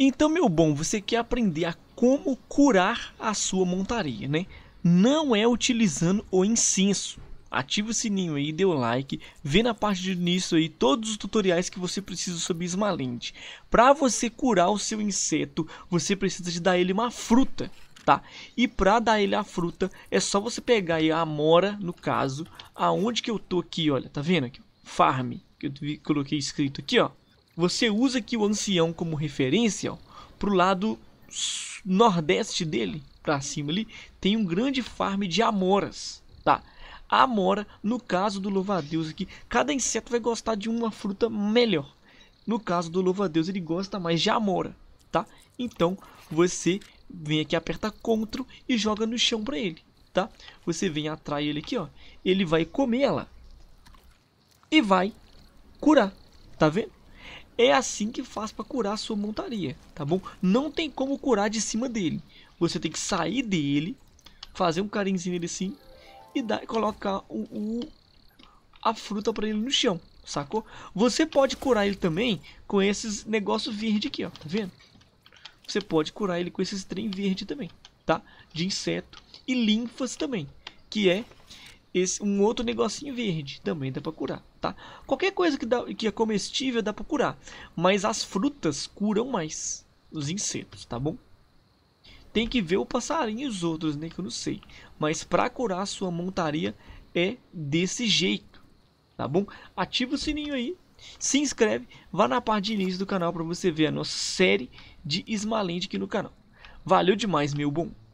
Então, meu bom, você quer aprender a como curar a sua montaria, né? Não é utilizando o incenso. Ative o sininho aí, dê o like, vê na parte de início aí todos os tutoriais que você precisa sobre esmalente. Para você curar o seu inseto, você precisa de dar ele uma fruta, tá? E para dar ele a fruta, é só você pegar aí a amora, no caso, aonde que eu tô aqui, olha, tá vendo aqui? Farm, que eu coloquei escrito aqui, ó você usa aqui o ancião como referência para o lado nordeste dele, para cima ali, tem um grande farm de amoras, tá? A amora, no caso do louva-a-Deus aqui, cada inseto vai gostar de uma fruta melhor. No caso do louva-a-Deus, ele gosta mais de amora, tá? Então, você vem aqui, aperta CTRL e joga no chão para ele, tá? Você vem atrai ele aqui, ó. Ele vai comer ela e vai curar, tá vendo? É assim que faz para curar a sua montaria, tá bom? Não tem como curar de cima dele. Você tem que sair dele, fazer um carinzinho nele assim e dar, colocar o, o a fruta para ele no chão, sacou? Você pode curar ele também com esses negócios verde aqui, ó, tá vendo? Você pode curar ele com esses trem verde também, tá? De inseto e linfas também, que é esse, um outro negocinho verde também dá para curar, tá? Qualquer coisa que, dá, que é comestível dá para curar, mas as frutas curam mais os insetos, tá bom? Tem que ver o passarinho e os outros, né? Que eu não sei. Mas para curar a sua montaria é desse jeito, tá bom? Ativa o sininho aí, se inscreve, vá na parte de início do canal para você ver a nossa série de Smalend aqui no canal. Valeu demais, meu bom!